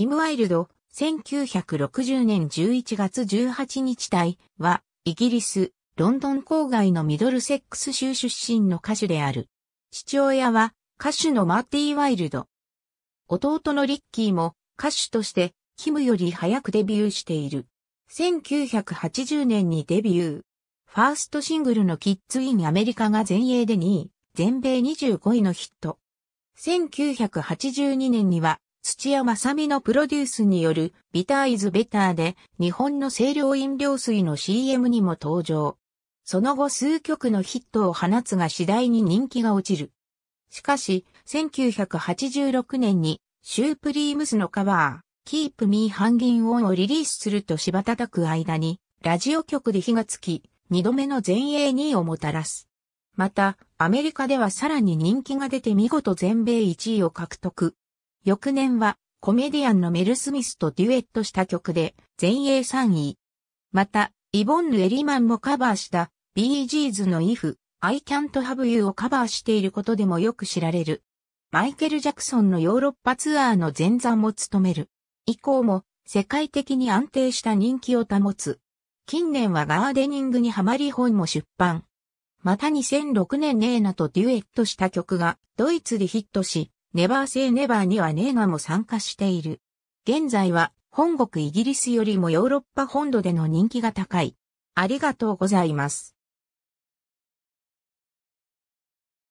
キム・ワイルド、1960年11月18日対は、イギリス、ロンドン郊外のミドルセックス州出身の歌手である。父親は、歌手のマーティー・ワイルド。弟のリッキーも、歌手として、キムより早くデビューしている。1980年にデビュー。ファーストシングルのキッズ・イン・アメリカが全英で2位、全米25位のヒット。1982年には土屋正美のプロデュースによるビターイズベターで日本の清涼飲料水の CM にも登場。その後数曲のヒットを放つが次第に人気が落ちる。しかし、1986年にシュープリームスのカバー、キープミーハンギンオンをリリースすると芝叩く間に、ラジオ局で火がつき、二度目の全英2位をもたらす。また、アメリカではさらに人気が出て見事全米1位を獲得。翌年はコメディアンのメル・スミスとデュエットした曲で全英3位。また、イボンヌ・エリマンもカバーした BG's の If I Can't Have You をカバーしていることでもよく知られる。マイケル・ジャクソンのヨーロッパツアーの前座も務める。以降も世界的に安定した人気を保つ。近年はガーデニングにはまり本も出版。また2006年ネーナとデュエットした曲がドイツでヒットし、ネバーセーネバーにはネーガも参加している。現在は本国イギリスよりもヨーロッパ本土での人気が高い。ありがとうございます。